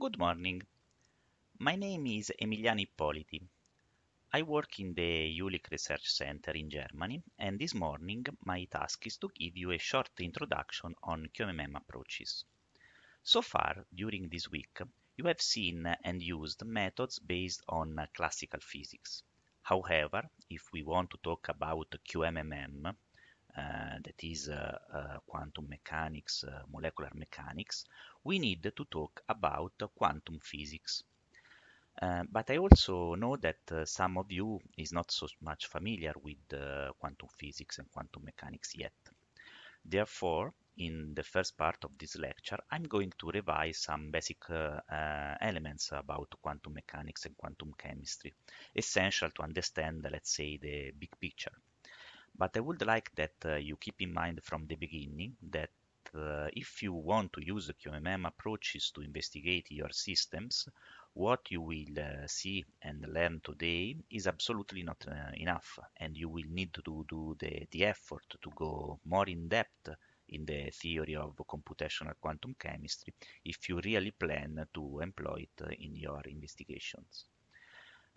Good morning. My name is Emiliano Ippoliti. I work in the Jülich Research Center in Germany, and this morning my task is to give you a short introduction on QMM approaches. So far, during this week, you have seen and used methods based on classical physics. However, if we want to talk about QMMM, uh, that is uh, uh, quantum mechanics, molecular mechanics, we need to talk about quantum physics. Uh, but I also know that uh, some of you is not so much familiar with uh, quantum physics and quantum mechanics yet. Therefore, in the first part of this lecture, I'm going to revise some basic elements about quantum mechanics and quantum chemistry, essential to understand, let's say, the big picture but I would like that uh, you keep in mind from the beginning that uh, if you want to use QMM approaches to investigate your systems, what you will uh, see and learn today is absolutely not uh, enough, and you will need to do the, the effort to go more in depth in the theory of computational quantum chemistry if you really plan to employ it in your investigations.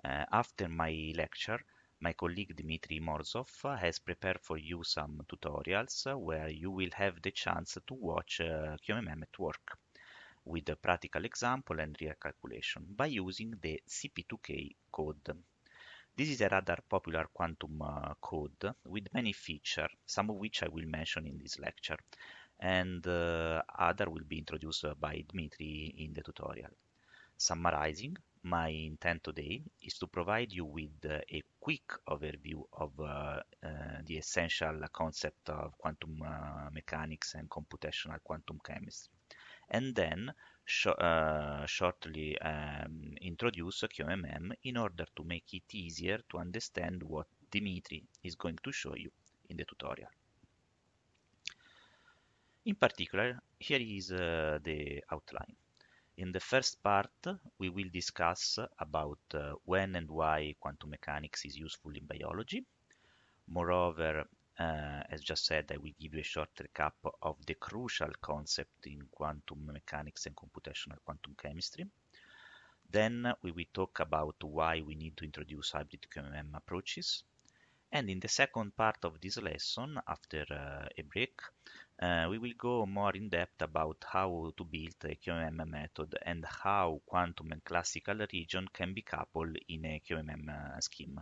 Uh, after my lecture, my colleague Dmitry Morzov uh, has prepared for you some tutorials uh, where you will have the chance to watch uh, QMMM at work with a practical example and real calculation by using the CP2K code. This is a rather popular quantum uh, code with many features, some of which I will mention in this lecture, and uh, other will be introduced uh, by Dmitry in the tutorial. Summarizing, my intent today is to provide you with uh, a quick overview of uh, uh, the essential concept of quantum mechanics and computational quantum chemistry, and then sh shortly um, introduce QMM in order to make it easier to understand what Dimitri is going to show you in the tutorial. In particular, here is uh, the outline. In the first part, we will discuss about uh, when and why quantum mechanics is useful in biology. Moreover, uh, as just said, I will give you a short recap of the crucial concept in quantum mechanics and computational quantum chemistry. Then we will talk about why we need to introduce hybrid QMM approaches. And in the second part of this lesson, after uh, a break, uh, we will go more in depth about how to build a QMM method and how quantum and classical region can be coupled in a QMM uh, scheme,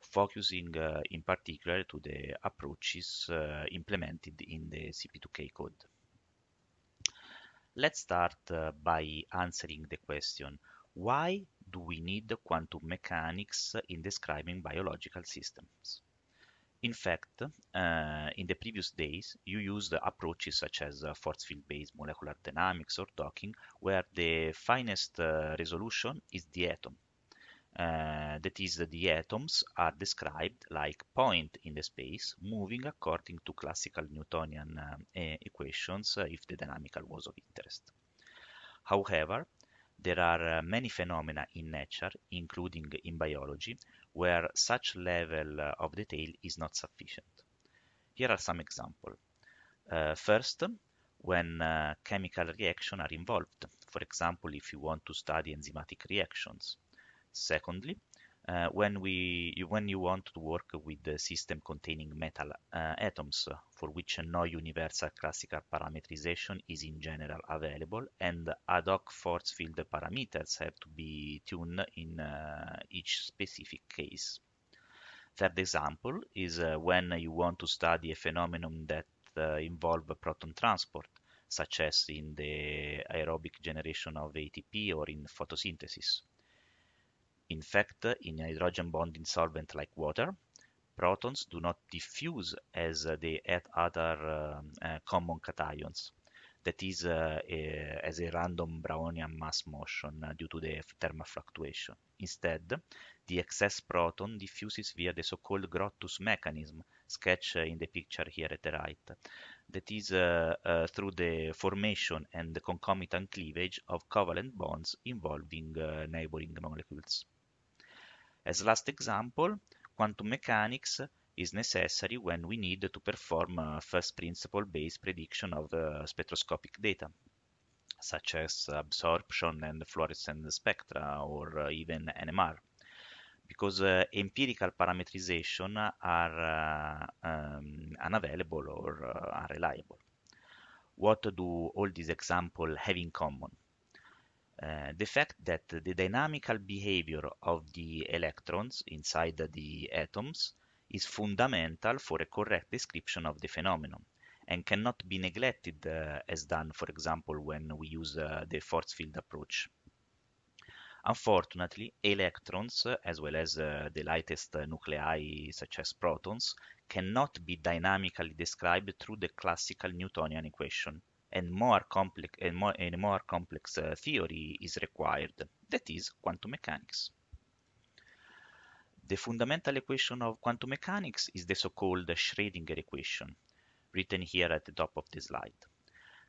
focusing uh, in particular to the approaches uh, implemented in the CP2K code. Let's start uh, by answering the question, why do we need quantum mechanics in describing biological systems? In fact, uh, in the previous days, you used approaches such as uh, force field-based molecular dynamics or docking, where the finest uh, resolution is the atom. Uh, that is, the atoms are described like point in the space, moving according to classical Newtonian uh, equations uh, if the dynamical was of interest. However, there are uh, many phenomena in nature, including in biology, where such level uh, of detail is not sufficient. Here are some examples. Uh, first, when uh, chemical reactions are involved, for example, if you want to study enzymatic reactions. Secondly, uh, when we when you want to work with the system containing metal uh, atoms for which no universal classical parametrization is in general available and ad hoc force field parameters have to be tuned in uh, each specific case. Third example is uh, when you want to study a phenomenon that uh, involves proton transport such as in the aerobic generation of ATP or in photosynthesis. In fact, in a hydrogen bonding solvent like water, protons do not diffuse as they add other uh, uh, common cations. That is uh, a, as a random Brownian mass motion due to the thermal fluctuation. Instead, the excess proton diffuses via the so-called Grotthus mechanism, sketched in the picture here at the right. That is uh, uh, through the formation and the concomitant cleavage of covalent bonds involving uh, neighboring molecules. As last example, quantum mechanics is necessary when we need to perform first principle based prediction of uh, spectroscopic data, such as absorption and fluorescent spectra or uh, even NMR. Because uh, empirical parametrization are uh, um, unavailable or uh, unreliable. What do all these examples have in common? Uh, the fact that the dynamical behavior of the electrons inside the atoms is fundamental for a correct description of the phenomenon and cannot be neglected uh, as done, for example, when we use uh, the force field approach. Unfortunately, electrons, uh, as well as uh, the lightest nuclei such as protons, cannot be dynamically described through the classical Newtonian equation and more complex and more, and more complex uh, theory is required that is quantum mechanics the fundamental equation of quantum mechanics is the so-called schrodinger equation written here at the top of the slide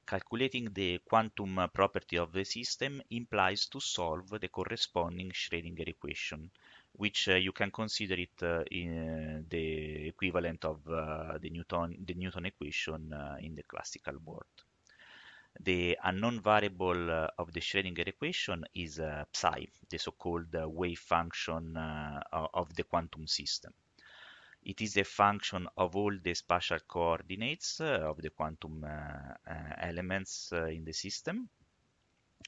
calculating the quantum uh, property of the system implies to solve the corresponding schrodinger equation which uh, you can consider it uh, in, uh, the equivalent of uh, the Newton the Newton equation uh, in the classical world. The unknown variable uh, of the Schrödinger equation is uh, psi, the so-called uh, wave function uh, of the quantum system. It is a function of all the spatial coordinates uh, of the quantum uh, elements in the system,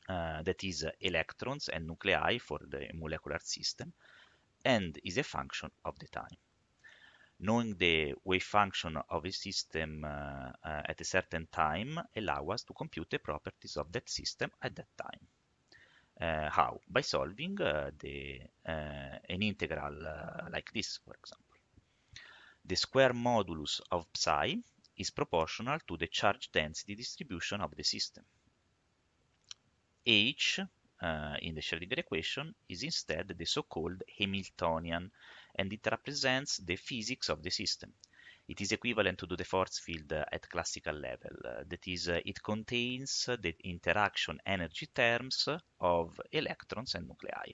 that is electrons and nuclei for the molecular system, and is a function of the time knowing the wave function of a system uh, uh, at a certain time allow us to compute the properties of that system at that time. Uh, how? By solving uh, the, uh, an integral uh, like this, for example. The square modulus of psi is proportional to the charge density distribution of the system. H in the Schrödinger equation is instead the so-called Hamiltonian and it represents the physics of the system. It is equivalent to the force field at classical level. that is, uh, it contains the interaction energy terms of electrons and nuclei.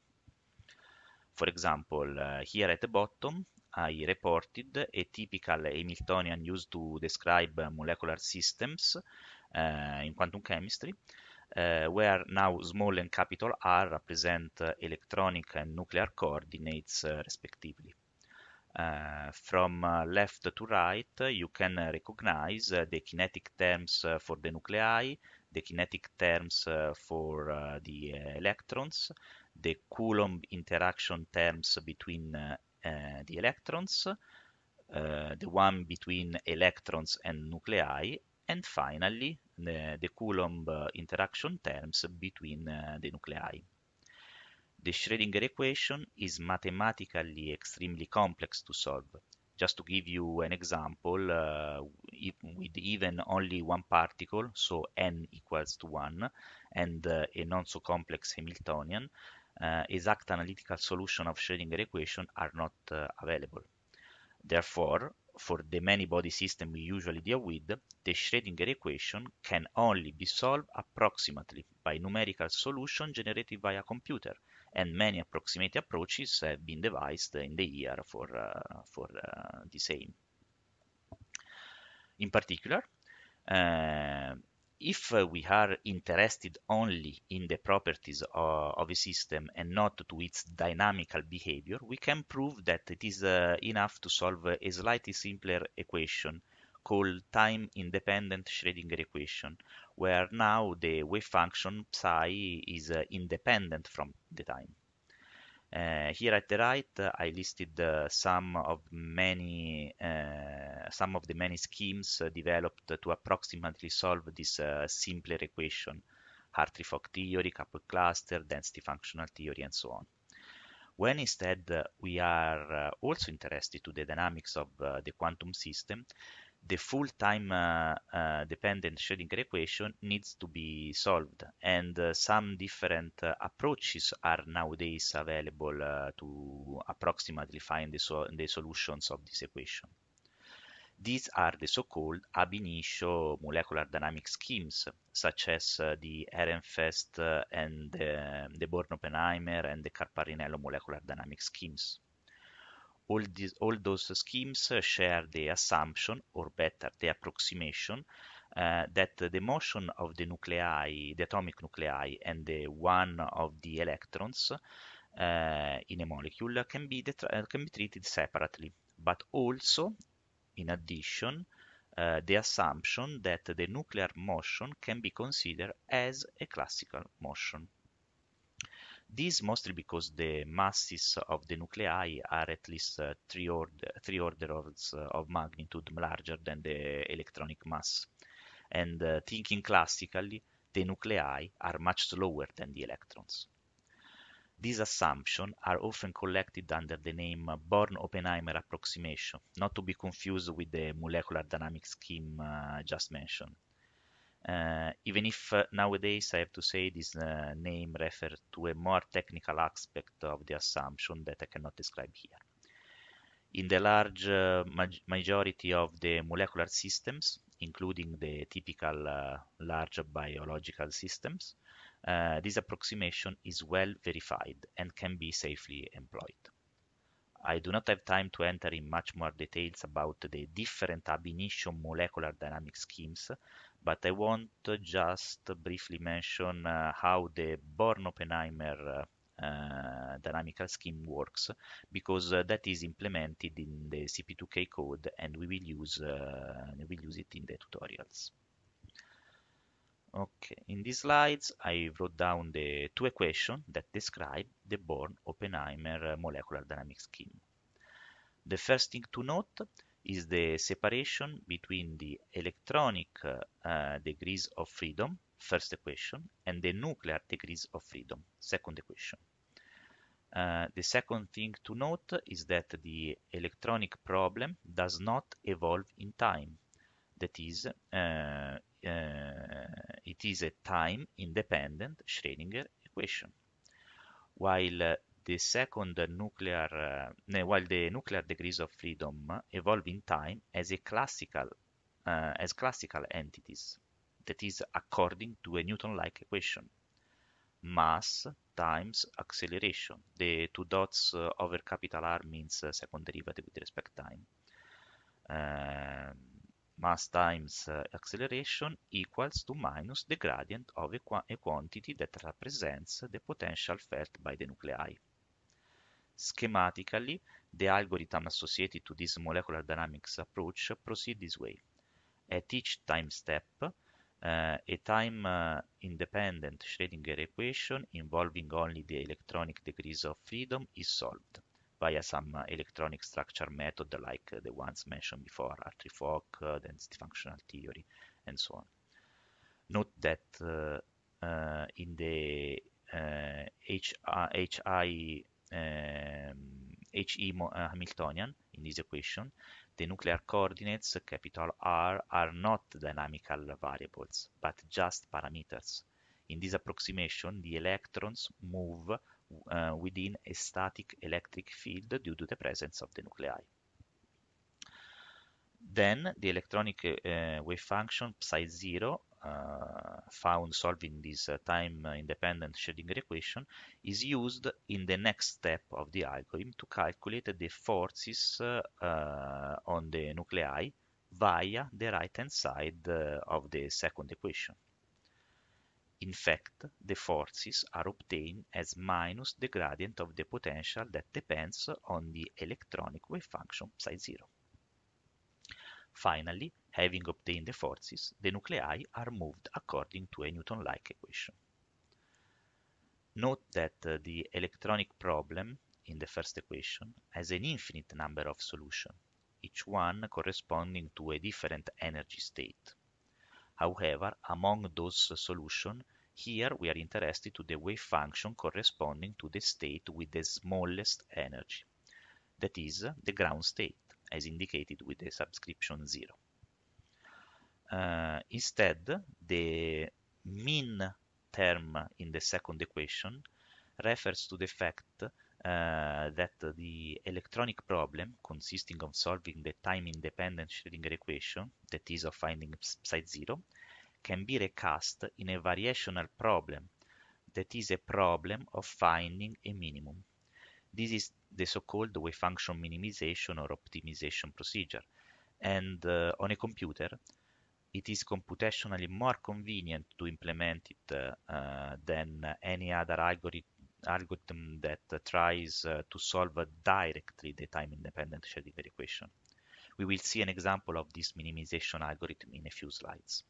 For example, uh, here at the bottom, I reported a typical Hamiltonian used to describe molecular systems uh, in quantum chemistry uh, where now small and capital R represent uh, electronic and nuclear coordinates uh, respectively. Uh, from uh, left to right, uh, you can recognize the kinetic terms for the nuclei, the kinetic terms for the electrons, the Coulomb interaction terms between the electrons, the one between electrons and nuclei, and finally the, eh, the Coulomb eh, interaction terms between eh, the nuclei. The Schrödinger equation is mathematically extremely complex to solve. Just to give you an example, uh, with even only one particle, so n equals to 1, and uh, a not so complex Hamiltonian, uh, exact analytical solution of Schrödinger equation are not available. Therefore, for the many body system we usually deal with, the Schrödinger equation can only be solved approximately by numerical solution generated by a computer, and many approximate approaches have been devised in the year for, uh, for uh, the same. In particular, uh, if uh, we are interested only in the properties uh, of a system and not to its dynamical behavior, we can prove that it is uh, enough to solve a slightly simpler equation called time-independent Schrödinger equation, where now the wave function psi is independent from the time. Uh, here at the right, uh, I listed uh, some of many uh, some of the many schemes uh, developed to approximately solve this uh, simpler equation: Hartree-Fock theory, coupled cluster, density functional theory, and so on. When instead we are also interested to the dynamics of the quantum system, the full-time uh, uh, dependent Schrodinger equation needs to be solved, and uh, some different uh, approaches are nowadays available uh, to approximately find the, so the, solutions of this equation. These are the so-called ab initio molecular dynamic schemes, such as uh, the Ehrenfest and um, the Born-Oppenheimer and the Carparinello molecular dynamic schemes all these all those schemes uh, share the assumption or better the approximation uh, that the motion of the nuclei, the atomic nuclei, and the one of the electrons uh, in a molecule can be, uh, can be treated separately, but also, in addition, uh, the assumption that the nuclear motion can be considered as a classical motion. This mostly because the masses of the nuclei are at least uh, three, order, three orders of magnitude larger than the electronic mass. And uh, thinking classically, the nuclei are much slower than the electrons. These assumptions are often collected under the name Born-Oppenheimer approximation, not to be confused with the molecular dynamic scheme uh, just mentioned. Uh, even if uh, nowadays I have to say this uh, name refers to a more technical aspect of the assumption that I cannot describe here. In the large uh, ma majority of the molecular systems, including the typical uh, large biological systems, uh, this approximation is well verified and can be safely employed. I do not have time to enter in much more details about the different ab initio molecular dynamic schemes but I want to just briefly mention uh, how the Born Oppenheimer uh, uh, dynamical scheme works because uh, that is implemented in the CP2K code and we will use uh, we will use it in the tutorials. Okay, in these slides I wrote down the two equations that describe the Born-Oppenheimer uh, molecular dynamic scheme. The first thing to note is the separation between the electronic uh, degrees of freedom, first equation, and the nuclear degrees of freedom, second equation. Uh, the second thing to note is that the electronic problem does not evolve in time. That is, uh, uh it is a time-independent Schrödinger equation. While uh, the second nuclear, uh, while the nuclear degrees of freedom evolve in time as a classical, uh, as classical entities, that is according to a Newton-like equation. Mass times acceleration. The two dots uh, over capital R means uh, second derivative with respect time. Uh, mass times acceleration equals to minus the gradient of a, qu a quantity that represents the potential felt by the nuclei. Schematically, the algorithm associated to this molecular dynamics approach proceed this way. At each time step, uh, a time-independent uh, Schrödinger equation involving only the electronic degrees of freedom is solved via some uh, electronic structure method like uh, the ones mentioned before, 3 Fock, uh, density functional theory, and so on. Note that in the HI um, ehm, HE eh, Hamiltonian in this equation, the nuclear coordinates capital R are not dynamical variables, but just parameters. In this approximation, the electrons move uh, within a static electric field due to the presence of the nuclei. Then the electronic uh, wave function psi 0 uh, found solving this uh, time-independent Schrödinger equation is used in the next step of the algorithm to calculate the forces uh, on the nuclei via the right-hand side of the second equation. In fact, the forces are obtained as minus the gradient of the potential that depends on the electronic wave function psi 0. Finally, Having obtained the forces, the nuclei are moved according to a Newton-like equation. Note that uh, the electronic problem in the first equation has an infinite number of solutions, each one corresponding to a different energy state. However, among those solutions, here we are interested to the wave function corresponding to the state with the smallest energy, that is, the ground state, as indicated with the subscription 0 uh, instead, the mean term in the second equation refers to the fact uh, that the electronic problem consisting of solving the time-independent Schrödinger equation, that is of finding psi zero, can be recast in a variational problem, that is a problem of finding a minimum. This is the so-called wave function minimization or optimization procedure. And uh, on a computer, it is computationally more convenient to implement it uh, than any other algorithm algorithm that uh, tries uh, to solve uh, directly the time independent Schrodinger equation. We will see an example of this minimization algorithm in a few slides.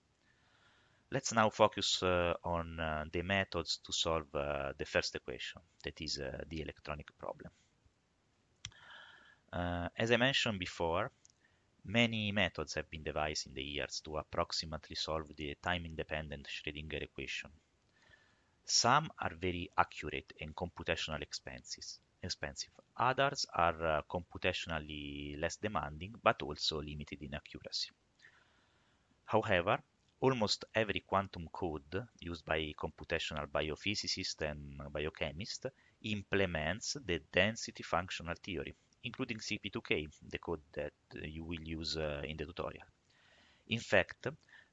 Let's now focus uh, on uh, the methods to solve the first equation, that is the electronic problem. as I mentioned before, Many methods have been devised in the years to approximately solve the time-independent Schrödinger equation. Some are very accurate and computational expenses, expensive. Others are uh, computationally less demanding, but also limited in accuracy. However, almost every quantum code used by computational biophysicists and biochemists implements the density functional theory, including CP2K, the code that uh, you will use uh, in the tutorial. In fact,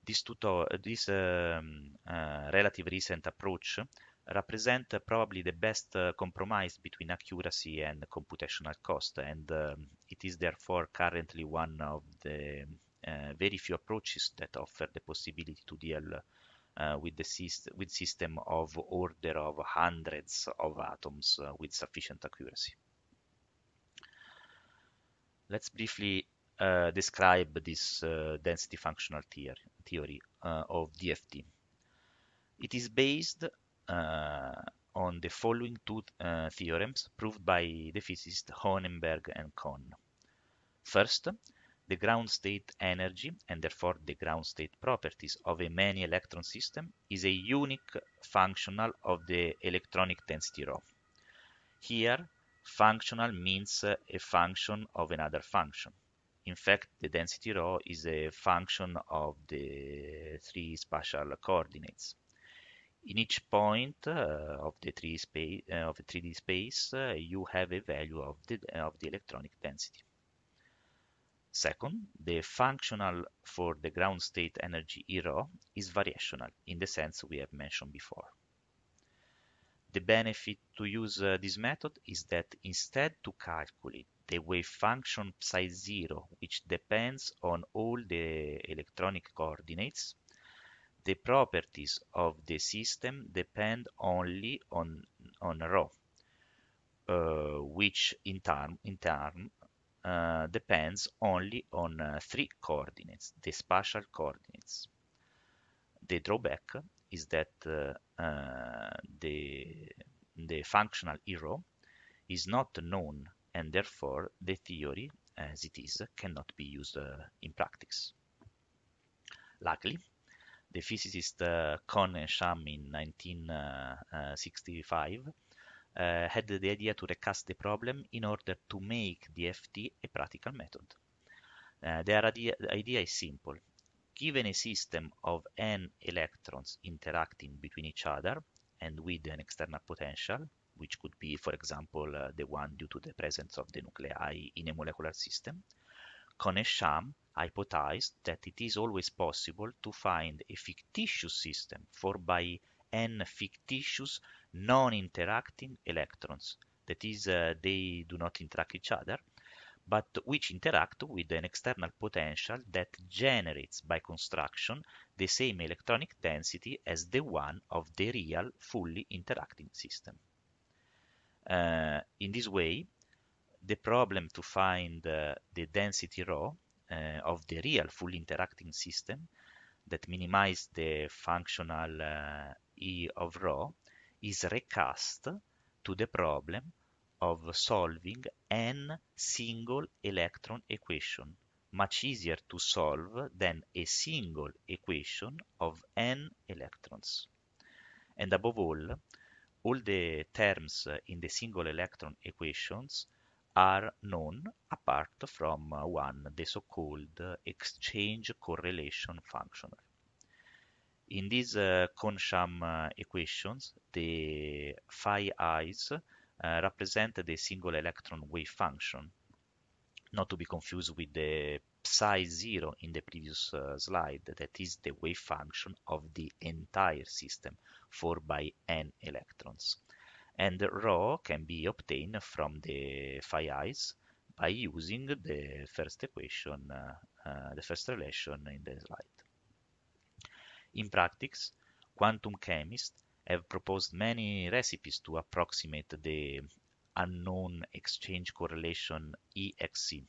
this, this um, uh, relative recent approach represent probably the best compromise between accuracy and computational cost, and um, it is therefore currently one of the uh, very few approaches that offer the possibility to deal uh, with the syst with system of order of hundreds of atoms uh, with sufficient accuracy. Let's briefly uh, describe this uh, density functional theory, theory uh, of DFT. It is based uh, on the following two uh, theorems proved by the physicists Hohenberg and Kohn. First, the ground state energy and therefore the ground state properties of a many electron system is a unique functional of the electronic density rho. Here, Functional means a function of another function. In fact, the density rho is a function of the three spatial coordinates. In each point uh, of the three space uh, of the 3D space, uh, you have a value of the of the electronic density. Second, the functional for the ground state energy E rho is variational in the sense we have mentioned before. The benefit to use uh, this method is that instead to calculate the wave function psi0, which depends on all the electronic coordinates, the properties of the system depend only on, on rho, uh, which in turn, in turn uh, depends only on uh, three coordinates, the spatial coordinates. The drawback is that uh, uh, the, the functional hero is not known and therefore the theory as it is cannot be used uh, in practice. Luckily, the physicist uh, Kohn and Sham in 1965 uh, uh, had the idea to recast the problem in order to make DFT a practical method. Uh, their idea, the idea is simple. Given a system of n electrons interacting between each other and with an external potential, which could be, for example, uh, the one due to the presence of the nuclei in a molecular system, Connes-Sham hypothesized that it is always possible to find a fictitious system formed by n fictitious non-interacting electrons. That is, uh, they do not interact each other, but which interact with an external potential that generates by construction the same electronic density as the one of the real fully interacting system. Uh, in this way, the problem to find uh, the density rho uh, of the real fully interacting system that minimizes the functional uh, E of rho is recast to the problem of solving n single electron equation, much easier to solve than a single equation of n electrons. And above all, all the terms in the single electron equations are known apart from one, the so-called exchange correlation function. In these uh, Consham uh, equations, the phi i's uh, Represent the single electron wave function, not to be confused with the psi 0 in the previous uh, slide, that is the wave function of the entire system, 4 by n electrons. And rho can be obtained from the phi i's by using the first equation, uh, uh, the first relation in the slide. In practice, quantum chemists have proposed many recipes to approximate the unknown exchange correlation EXC.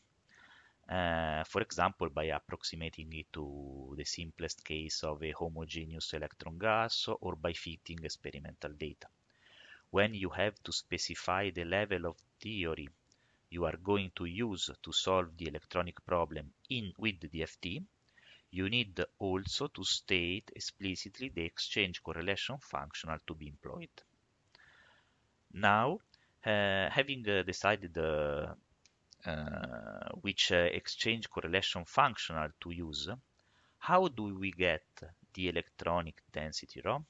Uh, for example, by approximating it to the simplest case of a homogeneous electron gas or by fitting experimental data. When you have to specify the level of theory you are going to use to solve the electronic problem in with the DFT, you need also to state explicitly the exchange correlation functional to be employed. Now, uh, having uh, decided uh, uh which uh, exchange correlation functional to use, how do we get the electronic density rho? Uh,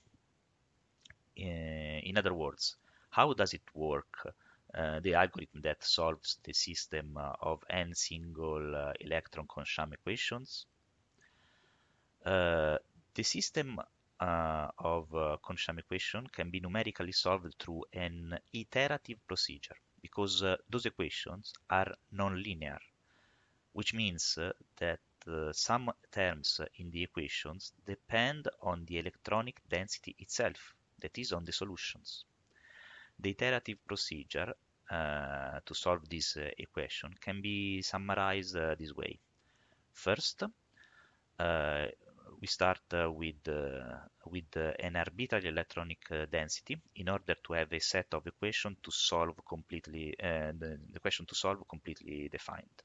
in other words, how does it work, the algorithm that solves the system of n single electron Consham equations? Uh, the system uh, of uh, Concham equation can be numerically solved through an iterative procedure because those equations are nonlinear, which means that uh, some terms in the equations depend on the electronic density itself, that is, on the solutions. The iterative procedure uh, to solve this uh, equation can be summarized this way. First, we start uh, with, uh, with uh, an arbitrary electronic density in order to have a set of equations to solve completely, the, the question to solve completely defined.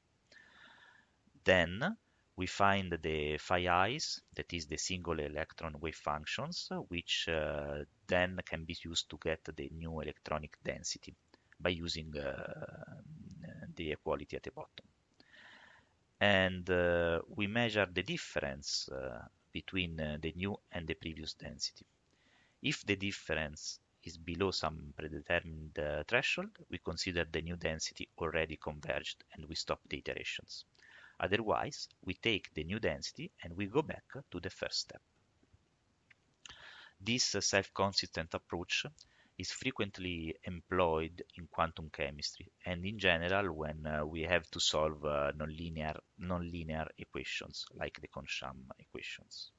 Then we find the phi i's, that is the single electron wave functions, which uh, then can be used to get the new electronic density by using uh, the equality at the bottom. And uh, we measure the difference between uh, the new and the previous density. If the difference is below some predetermined uh, threshold, we consider the new density already converged and we stop the iterations. Otherwise, we take the new density and we go back to the first step. This uh, self-consistent approach is frequently employed in quantum chemistry and in general when uh, we have to solve uh, nonlinear, nonlinear equations like the Consham equations.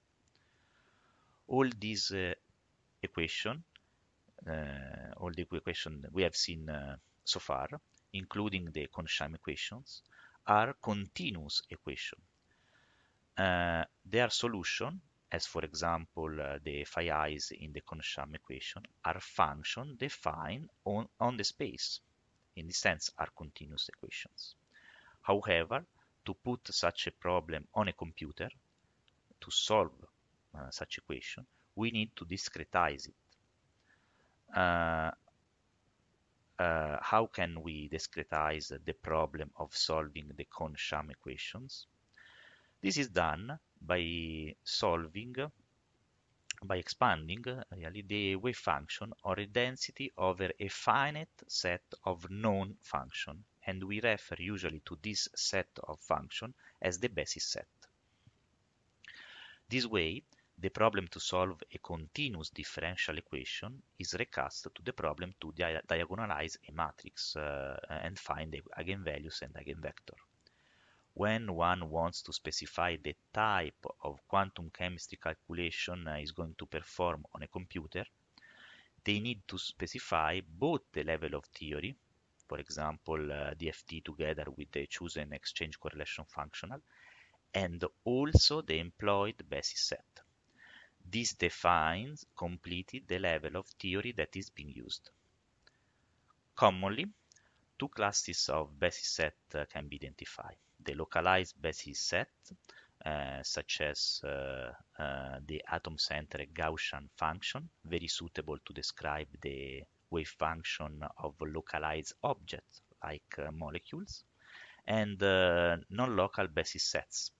All these uh, equation, uh, all the equation we have seen uh, so far, including the Consham equations, are continuous equation. Uh, their solution as for example uh, the phi i's in the Consham equation, are functions defined on, on the space. In this sense, are continuous equations. However, to put such a problem on a computer, to solve uh, such equation, we need to discretize it. Uh, uh, how can we discretize the problem of solving the Consham equations? This is done by solving, by expanding really the wave function or a density over a finite set of known function. And we refer usually to this set of function as the basis set. This way, the problem to solve a continuous differential equation is recast to the problem to di diagonalize a matrix uh, and find eigenvalues and eigenvector when one wants to specify the type of quantum chemistry calculation uh, is going to perform on a computer, they need to specify both the level of theory, for example, uh, DFT together with the chosen exchange correlation functional, and also the employed basis set. This defines completely the level of theory that is being used. Commonly, two classes of basis set uh, can be identified the localized basis set, uh, such as uh, uh, the atom-centered Gaussian function, very suitable to describe the wave function of localized objects like uh, molecules, and non-local basis sets,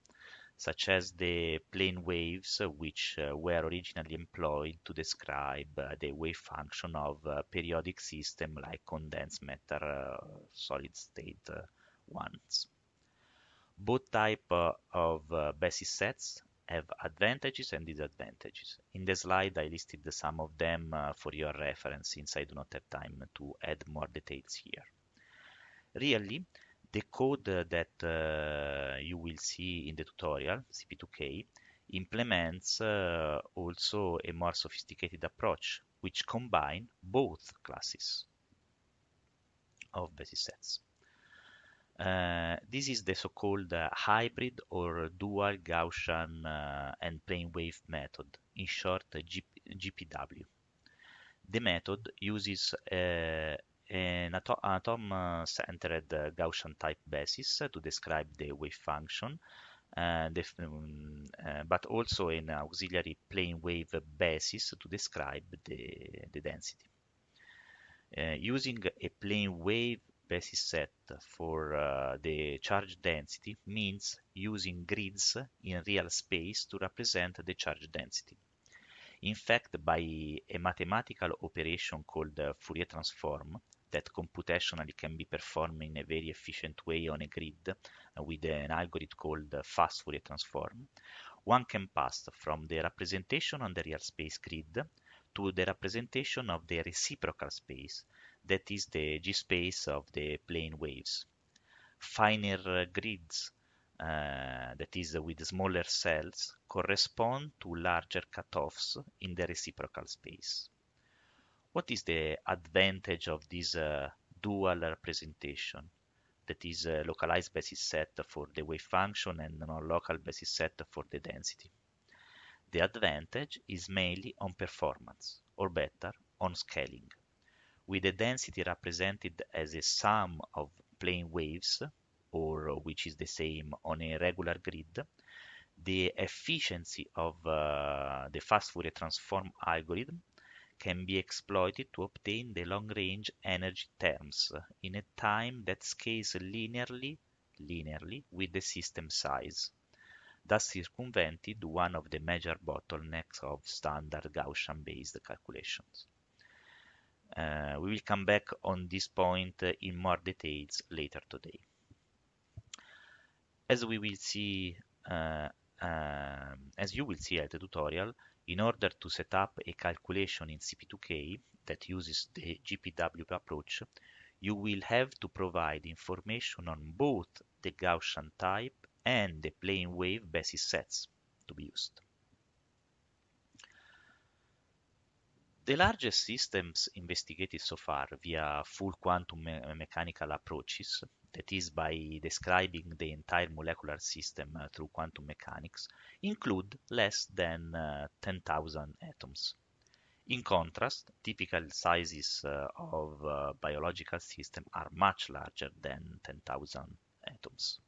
such as the plane waves, which uh, were originally employed to describe uh, the wave function of periodic system like condensed matter solid state ones. Both type uh, of uh, basis sets have advantages and disadvantages. In the slide, I listed some of them uh, for your reference since I do not have time to add more details here. Really, the code that you will see in the tutorial, CP2K, implements uh, also a more sophisticated approach which combine both classes of basis sets. Uh, this is the so-called uh, hybrid or dual Gaussian uh, and plane wave method, in short G GPW. The method uses uh, an atom-centered uh, uh, Gaussian type basis to describe the wave function, the um, but also an auxiliary plane wave basis to describe the, the density. using a plane wave basis set for uh, the charge density means using grids in real space to represent the charge density. In fact, by a mathematical operation called uh, Fourier transform that computationally can be performed in a very efficient way on a grid uh, with an algorithm called uh, fast Fourier transform, one can pass from the representation on the real space grid to the representation of the reciprocal space that is the G-space of the plane waves. Finer uh, grids, uh, that is uh, with smaller cells, correspond to larger cutoffs in the reciprocal space. What is the advantage of this uh, dual representation that is a uh, localized basis set for the wave function and non-local basis set for the density? The advantage is mainly on performance, or better, on scaling with a density represented as a sum of plane waves, or uh, which is the same on a regular grid, the efficiency of uh, the fast Fourier transform algorithm can be exploited to obtain the long-range energy terms in a time that scales linearly, linearly with the system size, thus circumvented one of the major bottlenecks of standard Gaussian-based calculations. Uh, we will come back on this point in more details later today. As we will see, uh, uh, as you will see at the tutorial, in order to set up a calculation in CP2K that uses the GPW approach, you will have to provide information on both the Gaussian type and the plane wave basis sets to be used. The largest systems investigated so far via full quantum me mechanical approaches, that is, by describing the entire molecular system uh, through quantum mechanics, include less than uh, 10,000 atoms. In contrast, typical sizes uh, of biological systems are much larger than 10,000 atoms.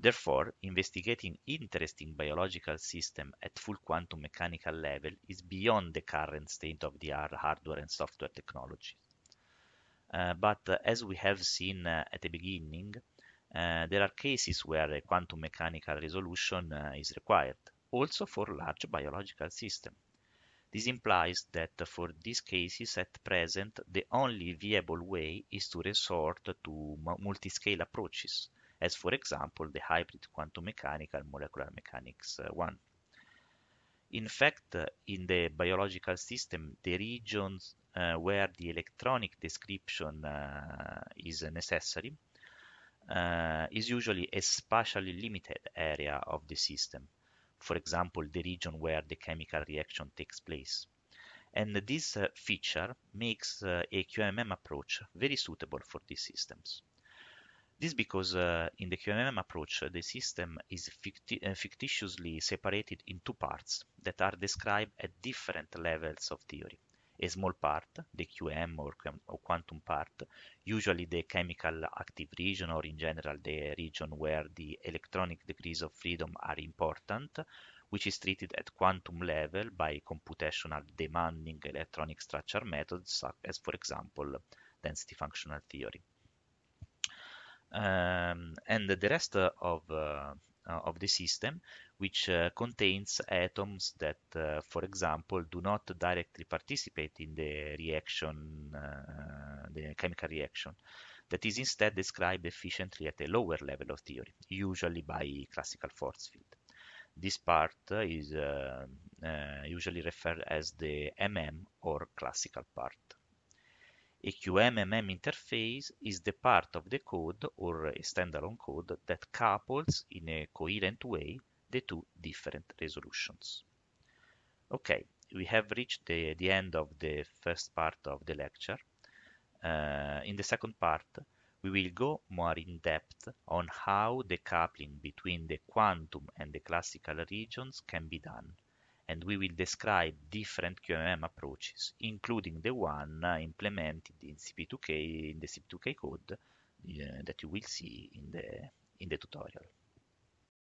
Therefore, investigating interesting biological system at full quantum mechanical level is beyond the current state of the art hardware and software technology. Uh, but uh, as we have seen uh, at the beginning, uh, there are cases where quantum mechanical resolution uh, is required, also for large biological systems. This implies that for these cases at present, the only viable way is to resort to multiscale approaches as for example the hybrid quantum mechanical molecular mechanics uh, 1. In fact, uh, in the biological system, the regions uh, where the electronic description uh, is necessary uh, is usually a spatially limited area of the system, for example, the region where the chemical reaction takes place. And this uh, feature makes a QMM approach very suitable for these systems. This because uh, in the QMM approach, the system is ficti uh, fictitiously separated in two parts that are described at different levels of theory. A small part, the QM or, or quantum part, usually the chemical active region or in general the region where the electronic degrees of freedom are important, which is treated at quantum level by computational demanding electronic structure methods, such as for example density functional theory um, and the rest of uh, of the system, which uh, contains atoms that, uh, for example, do not directly participate in the reaction, uh, the chemical reaction, that is instead described efficiently at a lower level of theory, usually by classical force field. This part uh, is uh, usually referred as the MM or classical part. A QMMM interface is the part of the code or a standalone code that couples in a coherent way the two different resolutions. Okay, we have reached the, the end of the first part of the lecture. Uh, in the second part, we will go more in depth on how the coupling between the quantum and the classical regions can be done and we will describe different QMM approaches, including the one implemented in CP2K in the CP2K code uh, that you will see in the in the tutorial.